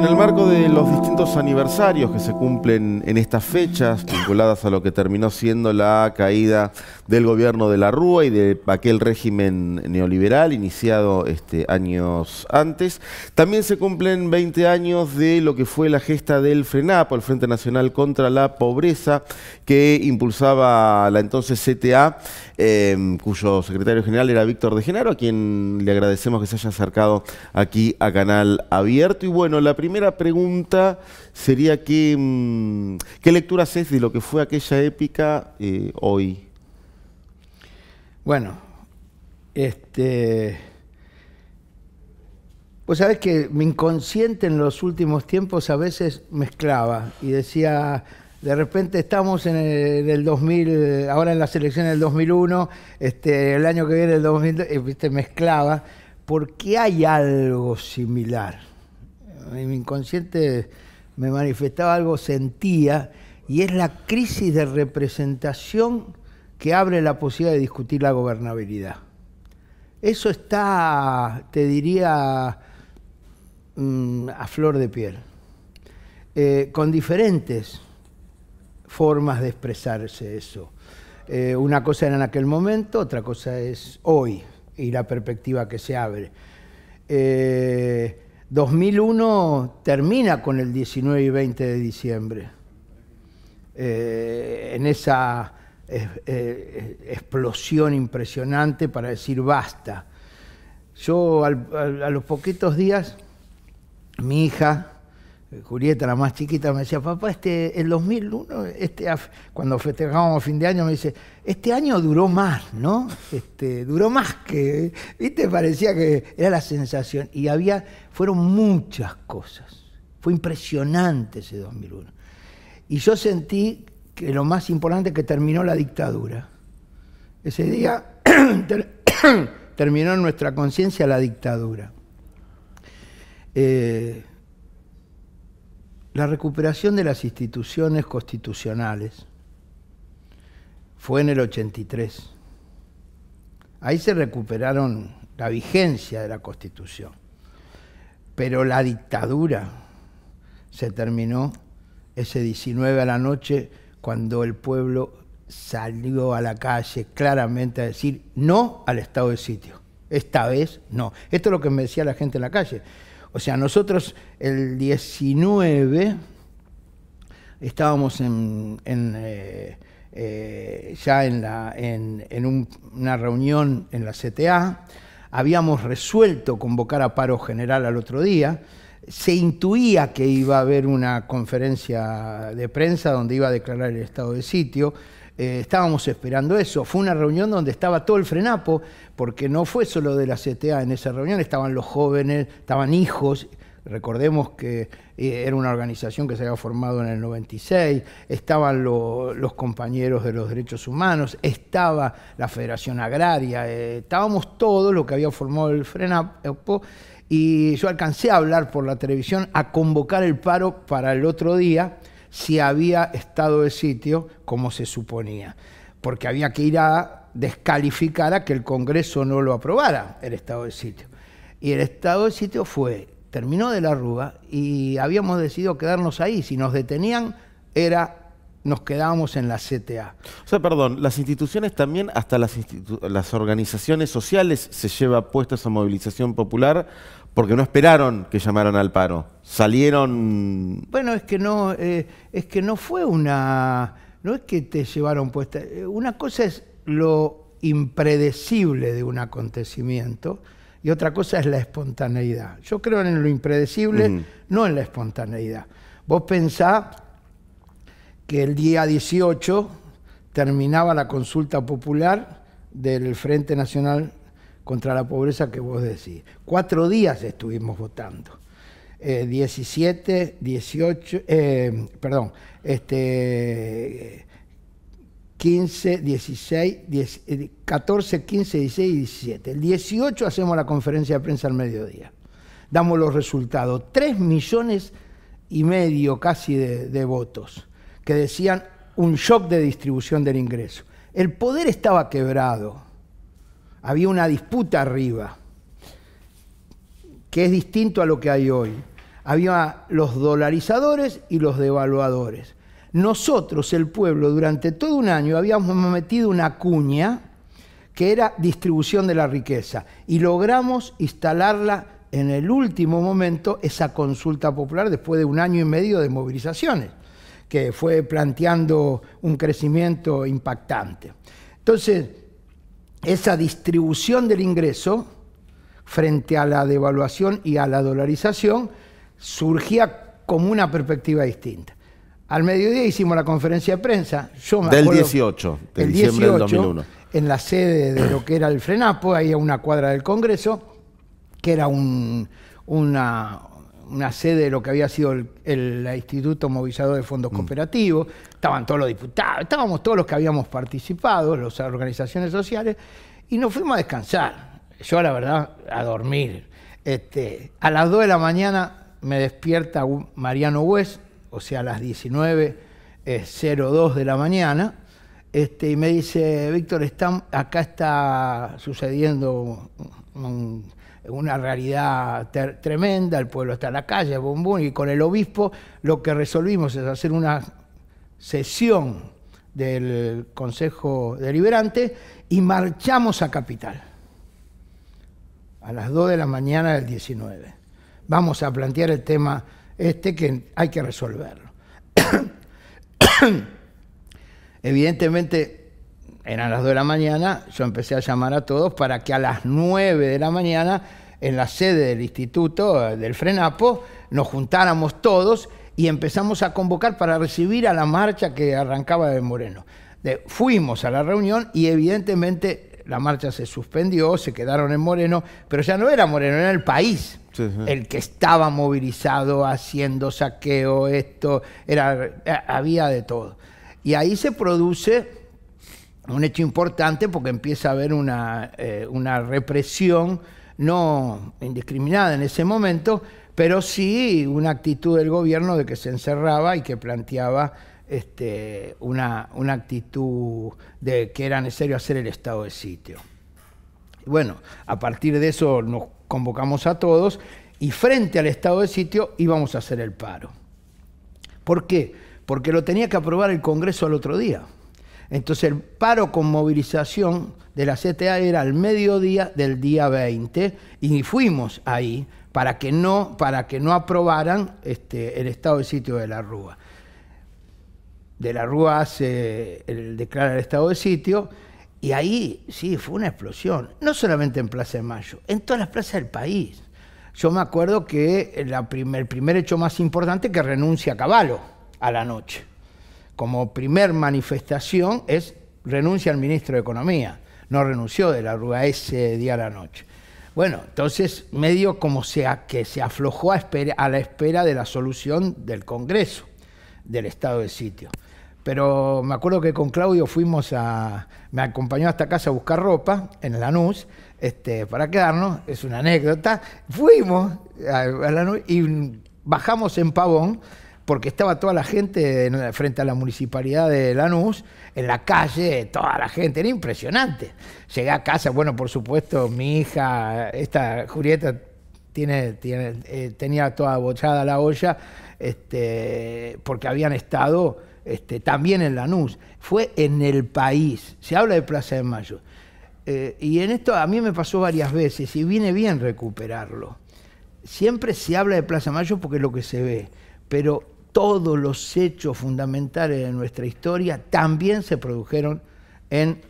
En el marco de los distintos aniversarios que se cumplen en estas fechas, vinculadas a lo que terminó siendo la caída del gobierno de la Rúa y de aquel régimen neoliberal iniciado este, años antes, también se cumplen 20 años de lo que fue la gesta del FRENAPO, el Frente Nacional contra la Pobreza, que impulsaba la entonces CTA Em, cuyo secretario general era Víctor de Genaro, a quien le agradecemos que se haya acercado aquí a Canal Abierto. Y bueno, la primera pregunta sería que, mm, ¿qué lectura es de lo que fue aquella épica eh, hoy? Bueno, este... Vos sabés que mi inconsciente en los últimos tiempos a veces mezclaba y decía, de repente estamos en el, 2000, ahora en las elecciones del 2001, este, el año que viene el 2000, este, eh, mezclaba, porque hay algo similar. En mi inconsciente me manifestaba algo, sentía, y es la crisis de representación que abre la posibilidad de discutir la gobernabilidad. Eso está, te diría, mm, a flor de piel, eh, con diferentes formas de expresarse eso. Eh, una cosa era en aquel momento, otra cosa es hoy y la perspectiva que se abre. 2001 eh, termina con el 19 y 20 de diciembre, eh, en esa explosión impresionante para decir basta. Yo a los poquitos días, mi hija, Julieta, la más chiquita, me decía, papá, este, el 2001, este, cuando festejábamos fin de año, me dice, este año duró más, ¿no? Este, duró más que, ¿viste? Parecía que era la sensación. Y había, fueron muchas cosas. Fue impresionante ese 2001. Y yo sentí que lo más importante es que terminó la dictadura. Ese día terminó en nuestra conciencia la dictadura. Eh, la recuperación de las instituciones constitucionales fue en el 83. Ahí se recuperaron la vigencia de la Constitución, pero la dictadura se terminó ese 19 a la noche cuando el pueblo salió a la calle claramente a decir no al estado de sitio. Esta vez no. Esto es lo que me decía la gente en la calle. O sea, nosotros el 19 estábamos en, eh, eh, ya en, una reunión en la CTA, habíamos resuelto convocar a paro general al otro día, se intuía que iba a haber una conferencia de prensa donde iba a declarar el estado de sitio, eh, estábamos esperando eso. Fue una reunión donde estaba todo el frenapo, porque no fue solo de la CTA en esa reunión, estaban los jóvenes, estaban hijos. Recordemos que eh, era una organización que se había formado en el 96, estaban los compañeros de los derechos humanos, estaba la Federación Agraria, eh, estábamos todos los que había formado el FRENAPO y yo alcancé a hablar por la televisión, a convocar el paro para el otro día, si había estado de sitio como se suponía, porque había que ir a descalificar a que el Congreso no lo aprobara, el estado de sitio. Y el estado de sitio fue, terminó de la Rúa y habíamos decidido quedarnos ahí, si nos detenían era nos quedábamos en la CTA. O sea, perdón, las instituciones también, hasta las, las organizaciones sociales, se lleva puesta esa movilización popular porque no esperaron que llamaran al paro. Salieron. Bueno, es que no, eh, es que no fue una. No es que te llevaron puesta. Eh, una cosa es lo impredecible de un acontecimiento y otra cosa es la espontaneidad. Yo creo en lo impredecible, no en la espontaneidad. Vos pensá que el día 18 terminaba la consulta popular del Frente Nacional contra la pobreza que vos decís. Cuatro días estuvimos votando. 17, eh, 18, eh, perdón, este, 15, 16, 14, 15, 16 y 17. El 18 hacemos la conferencia de prensa al mediodía. Damos los resultados. 3 millones y medio casi de, de votos que decían un shock de distribución del ingreso. El poder estaba quebrado, había una disputa arriba, que es distinto a lo que hay hoy. Había los dolarizadores y los devaluadores. Nosotros, el pueblo, durante todo un año habíamos metido una cuña que era distribución de la riqueza y logramos instalarla en el último momento, esa consulta popular, después de un año y medio de movilizaciones, que fue planteando un crecimiento impactante. Entonces, esa distribución del ingreso frente a la devaluación y a la dolarización surgía como una perspectiva distinta. Al mediodía hicimos la conferencia de prensa. del 18, de diciembre del 2001. En la sede de lo que era el Frenapo, ahí a una cuadra del Congreso, que era un, una, una sede de lo que había sido el, Instituto Movilizador de Fondos mm. Cooperativos, estaban todos los diputados, estábamos todos los que habíamos participado, las organizaciones sociales, y nos fuimos a descansar. Yo, la verdad, a dormir. Este, a las 2 de la mañana me despierta Mariano Hues, o sea, a las 19.02 eh, de la mañana, este, y me dice, Víctor, acá está sucediendo un, una realidad tremenda, el pueblo está en la calle, boom, y con el obispo lo que resolvimos es hacer una sesión del Consejo Deliberante y marchamos a Capital a las 2 de la mañana del 19. Vamos a plantear el tema este que hay que resolverlo. Evidentemente eran las 2 de la mañana, yo empecé a llamar a todos para que a las 9 de la mañana, en la sede del instituto, eh, del Frenapo, nos juntáramos todos y empezamos a convocar para recibir a la marcha que arrancaba de Moreno. fuimos a la reunión y evidentemente la marcha se suspendió, se quedaron en Moreno, pero ya no era Moreno, era el país. El que estaba movilizado haciendo saqueo, esto, era, eh, había de todo. Y ahí se produce un hecho importante porque empieza a haber eh, una, represión no indiscriminada en ese momento, pero sí una actitud del gobierno de que se encerraba y que planteaba este, una, una, actitud de que era necesario hacer el estado de sitio. Bueno, a partir de eso nos convocamos a todos y frente al estado de sitio íbamos a hacer el paro. ¿Por qué? Porque lo tenía que aprobar el Congreso al otro día. Entonces el paro con movilización de la CTA era al mediodía del día 20 y fuimos ahí para que no, para que no aprobaran este, el estado de sitio de la Rúa. De la Rúa hace el, declara el estado de sitio y ahí sí fue una explosión, no solamente en Plaza de Mayo, en todas las plazas del país. Yo me acuerdo que la el primer hecho más importante que renuncia a Caballo a la noche como primer manifestación es renuncia al ministro de Economía. No renunció de la ruga ese día a la noche. Bueno, entonces medio como sea que se aflojó a, la espera de la solución del Congreso del estado de sitio. Pero me acuerdo que con Claudio fuimos a. Me acompañó hasta casa a buscar ropa en Lanús este, para quedarnos, es una anécdota. Fuimos a, a Lanús y bajamos en Pavón porque estaba toda la gente frente a la municipalidad de Lanús, en la calle, toda la gente, era impresionante. Llegué a casa, bueno, por supuesto, mi hija, esta Julieta, tiene, eh, tenía toda bochada la olla, este, porque habían estado este, también en Lanús. Fue en el país, se habla de Plaza de Mayo. Eh, y en esto a mí me pasó varias veces y viene bien recuperarlo. Siempre se habla de Plaza Mayo porque es lo que se ve, pero todos los hechos fundamentales de nuestra historia también se produjeron en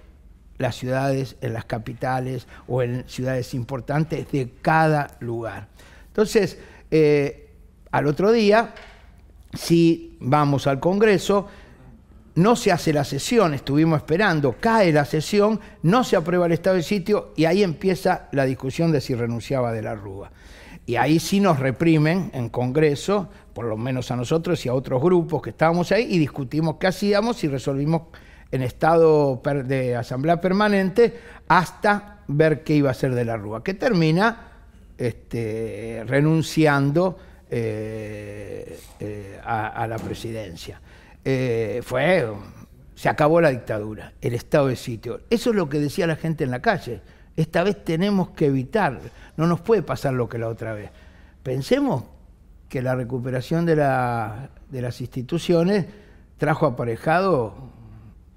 las ciudades, en las capitales o en ciudades importantes de cada lugar. Entonces, eh, al otro día, si vamos al Congreso, no se hace la sesión, estuvimos esperando, cae la sesión, no se aprueba el estado de sitio y ahí empieza la discusión de si renunciaba de la Rúa. Y ahí sí nos reprimen en Congreso por lo menos a nosotros y a otros grupos que estábamos ahí, y discutimos qué hacíamos y resolvimos en estado de asamblea permanente hasta ver qué iba a ser de la Rúa, que termina este, renunciando eh, eh, a, la presidencia. Eh, fue, se acabó la dictadura, el estado de sitio. Eso es lo que decía la gente en la calle. Esta vez tenemos que evitar, no nos puede pasar lo que la otra vez. Pensemos que la recuperación de, las instituciones trajo aparejado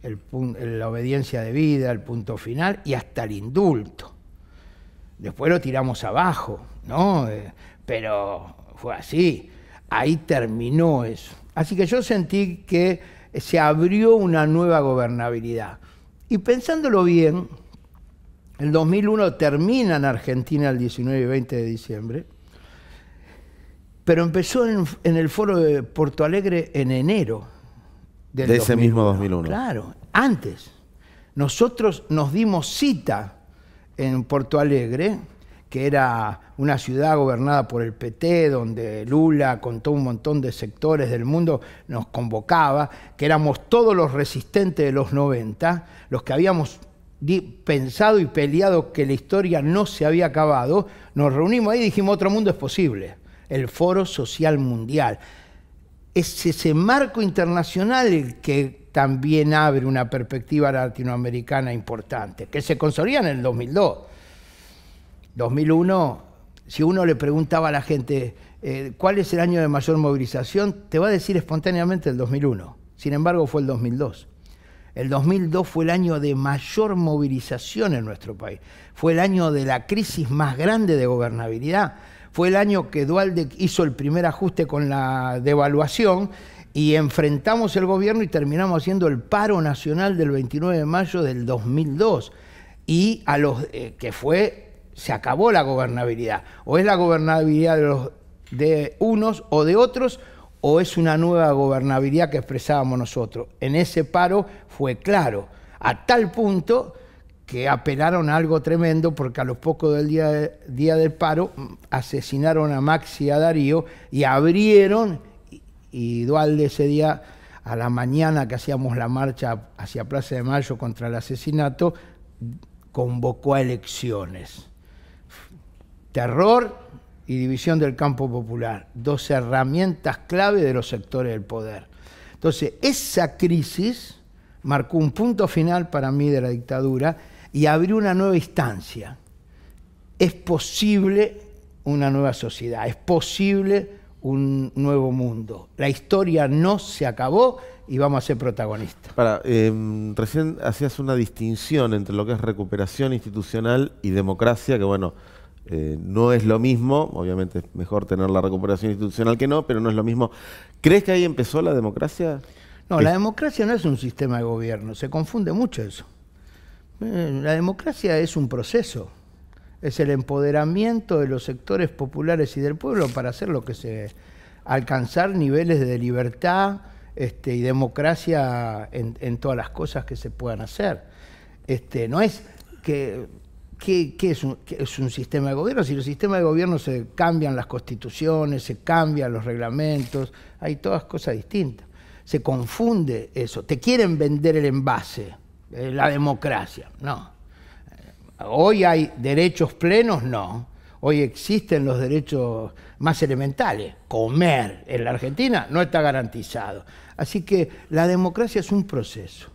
la obediencia debida, el punto final y hasta el indulto. Después lo tiramos abajo, ¿no? Eh, pero fue así. Ahí terminó eso. Así que yo sentí que se abrió una nueva gobernabilidad. Y pensándolo bien, el 2001 termina en Argentina el 19 y 20 de diciembre. Pero empezó en, el foro de Porto Alegre en enero de ese mismo 2001. Claro, antes. Nosotros nos dimos cita en Porto Alegre, que era una ciudad gobernada por el PT, donde Lula con todo un montón de sectores del mundo nos convocaba, que éramos todos los resistentes de los 90, los que habíamos pensado y peleado que la historia no se había acabado, nos reunimos ahí y dijimos, otro mundo es posible el Foro Social Mundial. Es ese marco internacional que también abre una perspectiva latinoamericana importante, que se consolidó en el 2002. 2001, si uno le preguntaba a la gente eh, cuál es el año de mayor movilización, te va a decir espontáneamente el 2001. Sin embargo, fue el 2002. El 2002 fue el año de mayor movilización en nuestro país. Fue el año de la crisis más grande de gobernabilidad fue el año que Dualde hizo el primer ajuste con la devaluación y enfrentamos el gobierno y terminamos haciendo el paro nacional del 29 de mayo del 2002 y a los eh, que fue se acabó la gobernabilidad o es la gobernabilidad de los de unos o de otros o es una nueva gobernabilidad que expresábamos nosotros. En ese paro fue claro, a tal punto que apelaron a algo tremendo porque a los pocos del día, del paro asesinaron a Maxi y a Darío y abrieron, y, y Dualde ese día a la mañana que hacíamos la marcha hacia Plaza de Mayo contra el asesinato, convocó a elecciones. Terror y división del campo popular, dos herramientas clave de los sectores del poder. Entonces, esa crisis marcó un punto final para mí de la dictadura y abrir una nueva instancia. Es posible una nueva sociedad, es posible un nuevo mundo. La historia no se acabó y vamos a ser protagonistas. Para, em, recién hacías una distinción entre lo que es recuperación institucional y democracia, que bueno, eh, no es lo mismo, obviamente es mejor tener la recuperación institucional que no, pero no es lo mismo. ¿Crees que ahí empezó la democracia? No, la democracia no es un sistema de gobierno, se confunde mucho eso. Eh, la democracia es un proceso, es el empoderamiento de los sectores populares y del pueblo para hacer lo que se alcanzar niveles de libertad este, y democracia en, todas las cosas que se puedan hacer. Este, no es que, es, un, sistema de gobierno, si el sistema de gobierno se cambian las constituciones, se cambian los reglamentos, hay todas cosas distintas. Se confunde eso, te quieren vender el envase eh, la democracia, no. Hoy hay derechos plenos, no. Hoy existen los derechos más elementales. Comer en la Argentina no está garantizado. Así que la democracia es un proceso.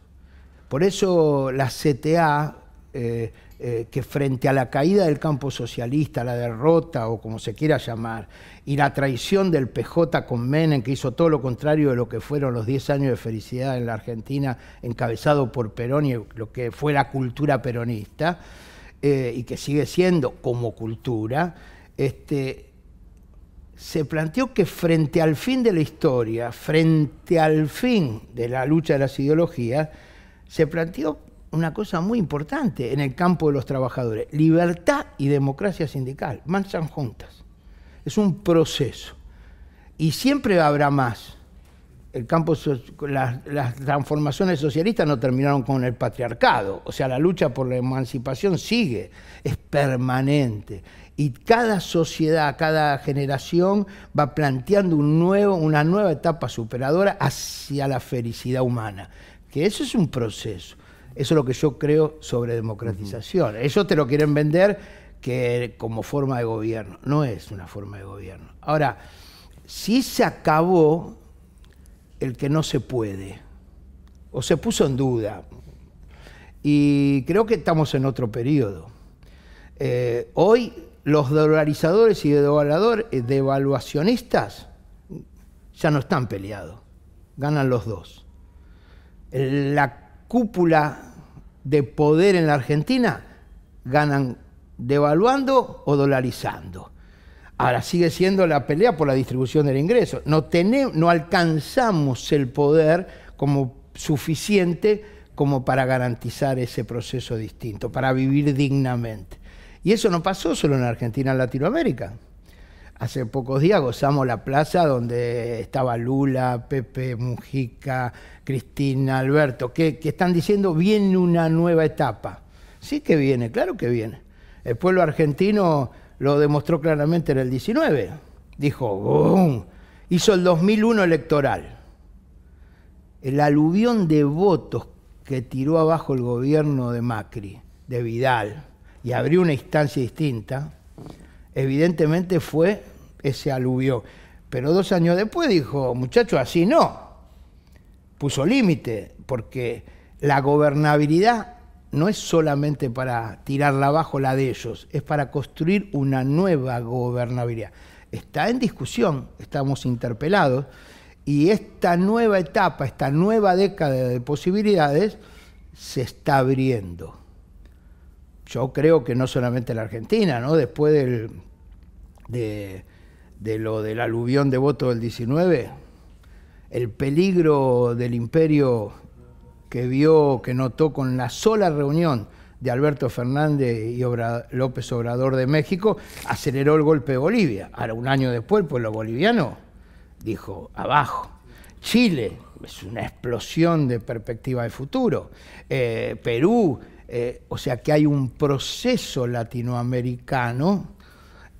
Por eso la CTA eh, eh, que frente a la caída del campo socialista, la derrota o como se quiera llamar, y la traición del PJ con Menem, que hizo todo lo contrario de lo que fueron los 10 años de felicidad en la Argentina, encabezado por Perón y lo que fue la cultura peronista, eh, y que sigue siendo como cultura, este, se planteó que frente al fin de la historia, frente al fin de la lucha de las ideologías, se planteó una cosa muy importante en el campo de los trabajadores. Libertad y democracia sindical marchan juntas. Es un proceso. Y siempre habrá más. El campo, las, transformaciones socialistas no terminaron con el patriarcado. O sea, la lucha por la emancipación sigue, es permanente. Y cada sociedad, cada generación va planteando un nuevo, una nueva etapa superadora hacia la felicidad humana. Que eso es un proceso. Eso es lo que yo creo sobre democratización. Ellos te lo quieren vender que como forma de gobierno. No es una forma de gobierno. Ahora, si se acabó el que no se puede, o se puso en duda, y creo que estamos en otro periodo. Eh, hoy los dolarizadores y eh, devaluacionistas ya no están peleados, ganan los dos. La cúpula de poder en la Argentina ganan devaluando o dolarizando. Ahora sigue siendo la pelea por la distribución del ingreso. No, no alcanzamos el poder como suficiente como para garantizar ese proceso distinto, para vivir dignamente. Y eso no pasó solo en Argentina, en Latinoamérica. Hace pocos días gozamos la plaza donde estaba Lula, Pepe Mujica, Cristina, Alberto, que, están diciendo viene una nueva etapa. Sí que viene, claro que viene. El pueblo argentino lo demostró claramente en el 19. Dijo, hizo el 2001 electoral. El aluvión de votos que tiró abajo el gobierno de Macri, de Vidal, y abrió una instancia distinta, evidentemente fue ese aluvión. Pero dos años después dijo, muchachos, así no. Puso límite, porque la gobernabilidad no es solamente para tirarla abajo la de ellos, es para construir una nueva gobernabilidad. Está en discusión, estamos interpelados, y esta nueva etapa, esta nueva década de posibilidades se está abriendo. Yo creo que no solamente la Argentina, ¿no? Después del de, de lo del aluvión de votos del 19, el peligro del imperio que vio, que notó con la sola reunión de Alberto Fernández y López Obrador de México, aceleró el golpe de Bolivia. Ahora, un año después, pues pueblo boliviano dijo, abajo. Chile es una explosión de perspectiva de futuro. Eh, Perú, eh, o sea que hay un proceso latinoamericano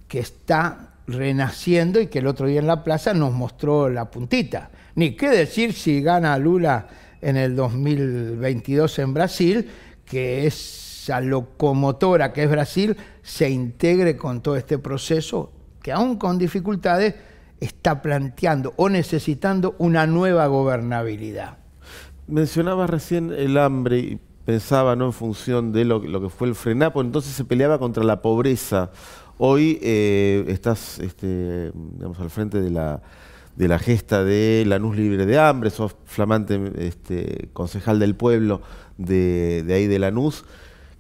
que está renaciendo y que el otro día en la plaza nos mostró la puntita. Ni qué decir si gana Lula en el 2022 en Brasil, que esa locomotora que es Brasil se integre con todo este proceso que aún con dificultades está planteando o necesitando una nueva gobernabilidad. Mencionaba recién el hambre y pensaba ¿no? en función de lo, lo que fue el frenapo, entonces se peleaba contra la pobreza Hoy eh, estás este, al frente de la, de la gesta de Lanús Libre de Hambre, sos flamante este, concejal del pueblo de, de, ahí de Lanús.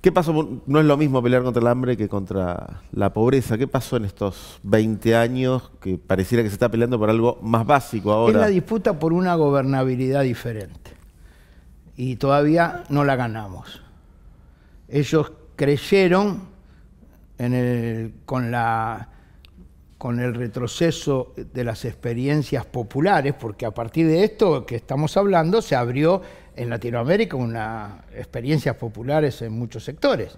¿Qué pasó? No es lo mismo pelear contra el hambre que contra la pobreza. ¿Qué pasó en estos 20 años que pareciera que se está peleando por algo más básico ahora? Es la disputa por una gobernabilidad diferente. Y todavía no la ganamos. Ellos creyeron con, el retroceso de las experiencias populares, porque a partir de esto que estamos hablando se abrió en Latinoamérica una experiencias populares en muchos sectores.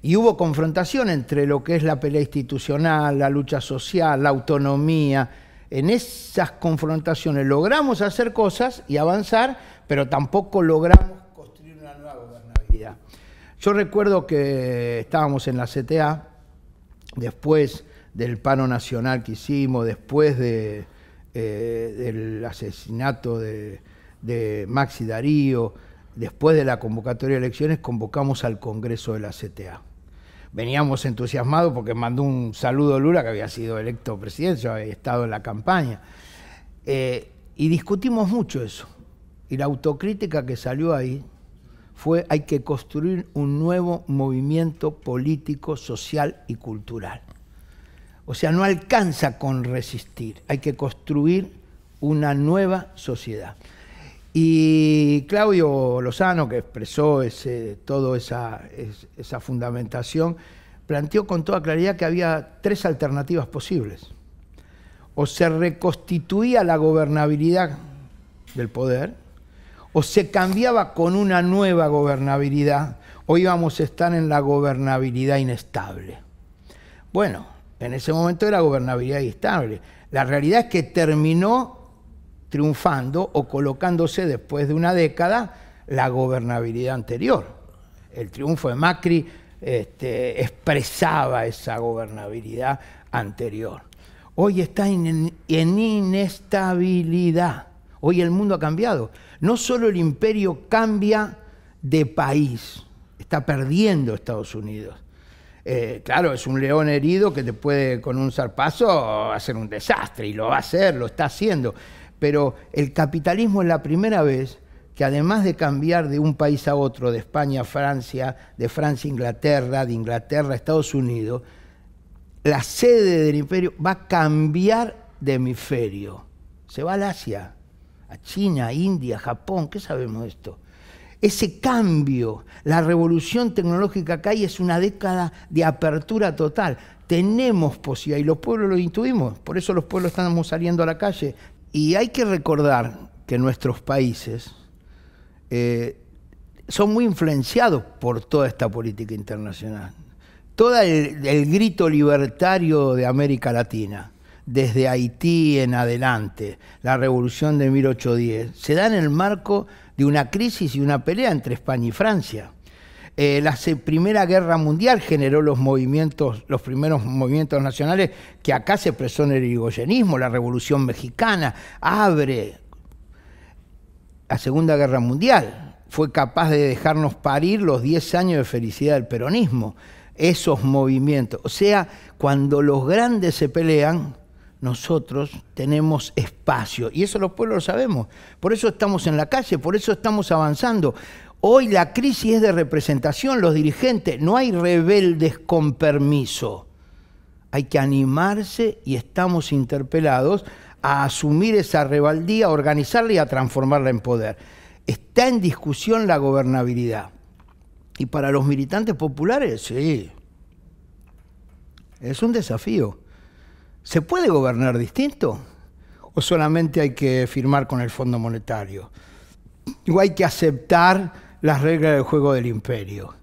Y hubo confrontación entre lo que es la pelea institucional, la lucha social, la autonomía. En esas confrontaciones logramos hacer cosas y avanzar, pero tampoco logramos construir una nueva gobernabilidad. Yo recuerdo que estábamos en la CTA después del pano nacional que hicimos, después eh, del asesinato de, Maxi Darío, después de la convocatoria de elecciones, convocamos al Congreso de la CTA veníamos entusiasmados porque mandó un saludo a Lula, que había sido electo presidente, había estado en la campaña. Eh, y discutimos mucho eso. Y la autocrítica que salió ahí fue hay que construir un nuevo movimiento político, social y cultural. O sea, no alcanza con resistir, hay que construir una nueva sociedad. Y Claudio Lozano, que expresó toda esa, esa fundamentación, planteó con toda claridad que había tres alternativas posibles. O se reconstituía la gobernabilidad del poder, o se cambiaba con una nueva gobernabilidad o íbamos a estar en la gobernabilidad inestable. Bueno, en ese momento era gobernabilidad inestable. La realidad es que terminó triunfando o colocándose después de una década la gobernabilidad anterior. El triunfo de Macri este, expresaba esa gobernabilidad anterior. Hoy está en inestabilidad. Hoy el mundo ha cambiado. No solo el imperio cambia de país, está perdiendo Estados Unidos. Eh, claro, es un león herido que te puede con un zarpazo hacer un desastre y lo va a hacer, lo está haciendo. Pero el capitalismo es la primera vez que además de cambiar de un país a otro, de España a Francia, de Francia a Inglaterra, de Inglaterra a Estados Unidos, la sede del imperio va a cambiar de hemisferio. Se va al Asia a China, India, Japón, ¿qué sabemos de esto? Ese cambio, la revolución tecnológica que hay es una década de apertura total. Tenemos posibilidad y los pueblos lo intuimos, por eso los pueblos estamos saliendo a la calle. Y hay que recordar que nuestros países eh, son muy influenciados por toda esta política internacional, todo el grito libertario de América Latina desde Haití en adelante, la revolución de 1810, se da en el marco de una crisis y una pelea entre España y Francia. Eh, la Primera Guerra Mundial generó los movimientos, los primeros movimientos nacionales que acá se expresó en el irigoyenismo, la Revolución Mexicana, abre la Segunda Guerra Mundial, fue capaz de dejarnos parir los 10 años de felicidad del peronismo, esos movimientos. O sea, cuando los grandes se pelean, nosotros tenemos espacio. Y eso los pueblos lo sabemos. Por eso estamos en la calle, por eso estamos avanzando. Hoy la crisis es de representación, los dirigentes, no hay rebeldes con permiso. Hay que animarse y estamos interpelados a asumir esa rebeldía, a organizarla y a transformarla en poder. Está en discusión la gobernabilidad. Y para los militantes populares, sí. Es un desafío. ¿Se puede gobernar distinto? ¿O solamente hay que firmar con el Fondo Monetario? ¿O hay que aceptar las reglas del juego del imperio?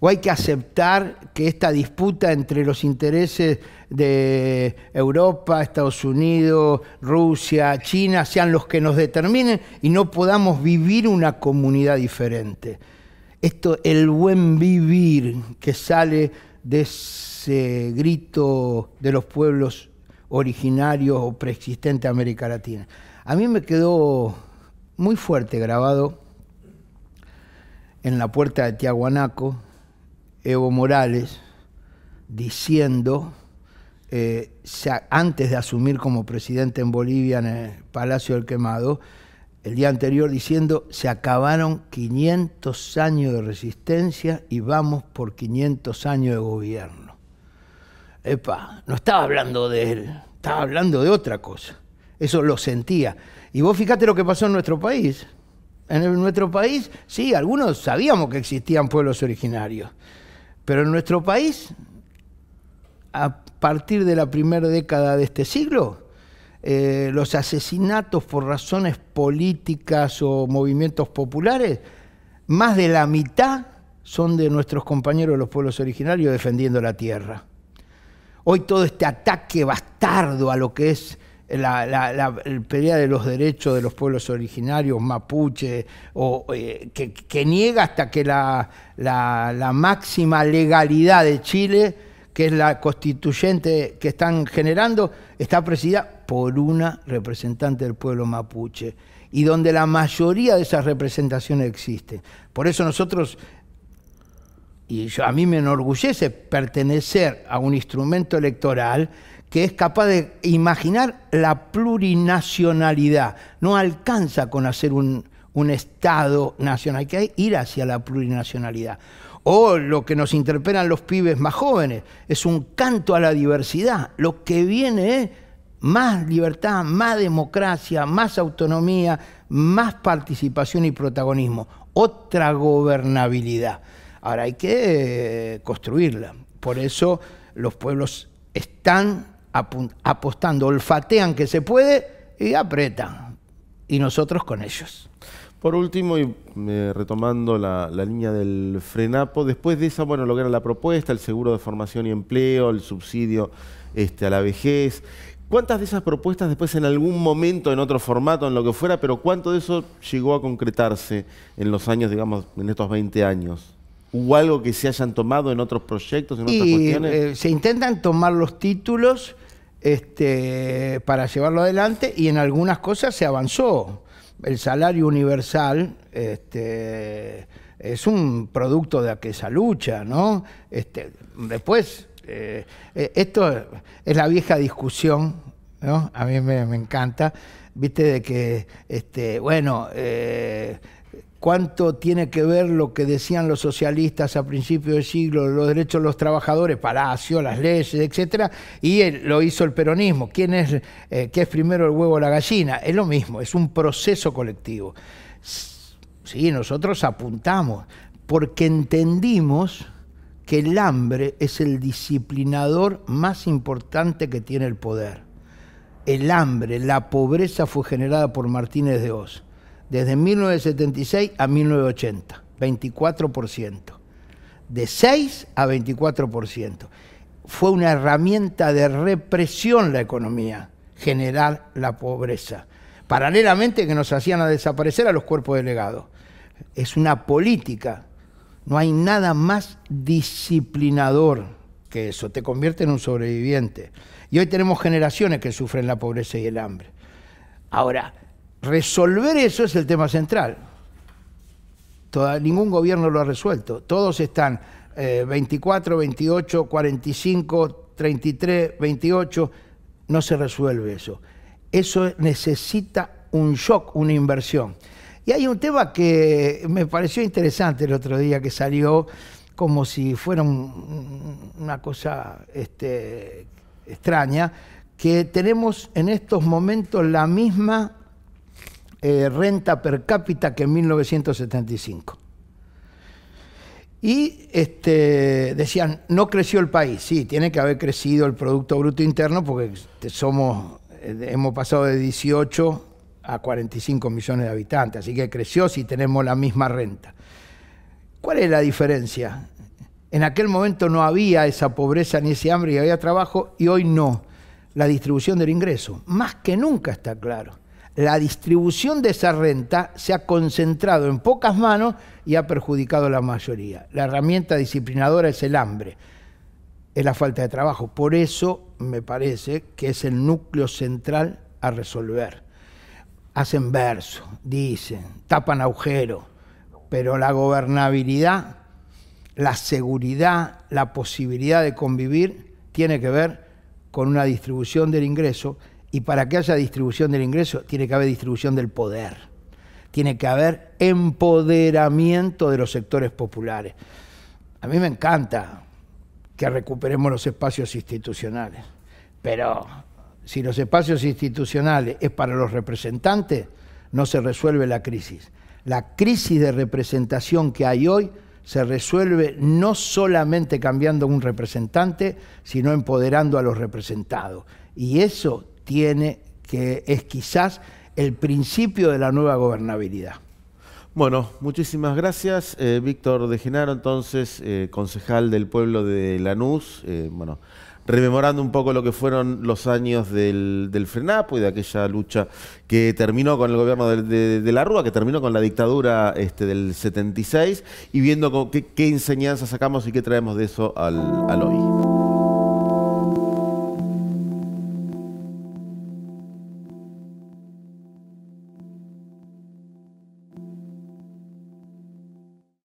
¿O hay que aceptar que esta disputa entre los intereses de Europa, Estados Unidos, Rusia, China, sean los que nos determinen y no podamos vivir una comunidad diferente? Esto, el buen vivir que sale de ese grito de los pueblos Originario o preexistente de América Latina. A mí me quedó muy fuerte grabado en la puerta de Tiahuanaco Evo Morales diciendo, eh, antes de asumir como presidente en Bolivia en el Palacio del Quemado, el día anterior diciendo, se acabaron 500 años de resistencia y vamos por 500 años de gobierno epa, no estaba hablando de él, estaba hablando de otra cosa. Eso lo sentía. Y vos fíjate lo que pasó en nuestro país. En, nuestro país, sí, algunos sabíamos que existían pueblos originarios, pero en nuestro país, a partir de la primera década de este siglo, eh, los asesinatos por razones políticas o movimientos populares, más de la mitad son de nuestros compañeros de los pueblos originarios defendiendo la tierra. Hoy todo este ataque bastardo a lo que es la, pelea de los derechos de los pueblos originarios, mapuche, o, eh, que, niega hasta que la, la, máxima legalidad de Chile, que es la constituyente que están generando, está presidida por una representante del pueblo mapuche y donde la mayoría de esas representaciones existen. Por eso nosotros y a mí me enorgullece pertenecer a un instrumento electoral que es capaz de imaginar la plurinacionalidad. No alcanza con hacer un, un Estado nacional, hay que ir hacia la plurinacionalidad. O lo que nos interpelan los pibes más jóvenes, es un canto a la diversidad. Lo que viene es más libertad, más democracia, más autonomía, más participación y protagonismo, otra gobernabilidad. Ahora hay que eh, construirla. Por eso los pueblos están apostando, olfatean que se puede y apretan. Y nosotros con ellos. Por último, y eh, retomando la, línea del frenapo, después de esa, bueno, era la propuesta, el seguro de formación y empleo, el subsidio este, a la vejez. ¿Cuántas de esas propuestas después en algún momento, en otro formato, en lo que fuera, pero cuánto de eso llegó a concretarse en los años, digamos, en estos 20 años? ¿O algo que se hayan tomado en otros proyectos, en otras cuestiones? Eh, se intentan tomar los títulos este, para llevarlo adelante y en algunas cosas se avanzó. El salario universal este, es un producto de aquella lucha, ¿no? Este, después, eh, eh, esto es la vieja discusión, ¿no? A mí me, encanta, viste, de que, este, bueno, cuánto tiene que ver lo que decían los socialistas a principios del siglo, los derechos de los trabajadores, Palacio, las leyes, etcétera, y lo hizo el peronismo. ¿Quién es, eh, qué es primero el huevo o la gallina? Es lo mismo, es un proceso colectivo. Sí, nosotros apuntamos, porque entendimos que el hambre es el disciplinador más importante que tiene el poder. El hambre, la pobreza fue generada por Martínez de Oz desde 1976 a 1980, 24%. De 6 a 24%. Fue una herramienta de represión la economía, generar la pobreza. Paralelamente que nos hacían a desaparecer a los cuerpos delegados. Es una política. No hay nada más disciplinador que eso. Te convierte en un sobreviviente. Y hoy tenemos generaciones que sufren la pobreza y el hambre. Ahora, Resolver eso es el tema central. ningún gobierno lo ha resuelto. Todos están 24, 28, 45, 33, 28. No se resuelve eso. Eso necesita un shock, una inversión. Y hay un tema que me pareció interesante el otro día que salió como si fuera una cosa este, extraña, que tenemos en estos momentos la misma eh, renta per cápita que en 1975. Y este, decían, no creció el país, sí, tiene que haber crecido el Producto Bruto Interno porque este, somos, eh, hemos pasado de 18 a 45 millones de habitantes, así que creció si tenemos la misma renta. ¿Cuál es la diferencia? En aquel momento no había esa pobreza ni ese hambre y había trabajo y hoy no. La distribución del ingreso, más que nunca está claro la distribución de esa renta se ha concentrado en pocas manos y ha perjudicado a la mayoría. La herramienta disciplinadora es el hambre, es la falta de trabajo. Por eso me parece que es el núcleo central a resolver. Hacen verso, dicen, tapan agujero, pero la gobernabilidad, la seguridad, la posibilidad de convivir tiene que ver con una distribución del ingreso y para que haya distribución del ingreso, tiene que haber distribución del poder. Tiene que haber empoderamiento de los sectores populares. A mí me encanta que recuperemos los espacios institucionales, pero si los espacios institucionales es para los representantes, no se resuelve la crisis. La crisis de representación que hay hoy se resuelve no solamente cambiando un representante, sino empoderando a los representados. Y eso tiene que es quizás el principio de la nueva gobernabilidad. Bueno, muchísimas gracias, eh, Víctor de Genaro, entonces, eh, concejal del pueblo de Lanús. Eh, bueno, rememorando un poco lo que fueron los años del, del FRENAPO y de aquella lucha que terminó con el gobierno de, la Rúa, que terminó con la dictadura este, del 76, y viendo qué, enseñanza sacamos y qué traemos de eso al hoy.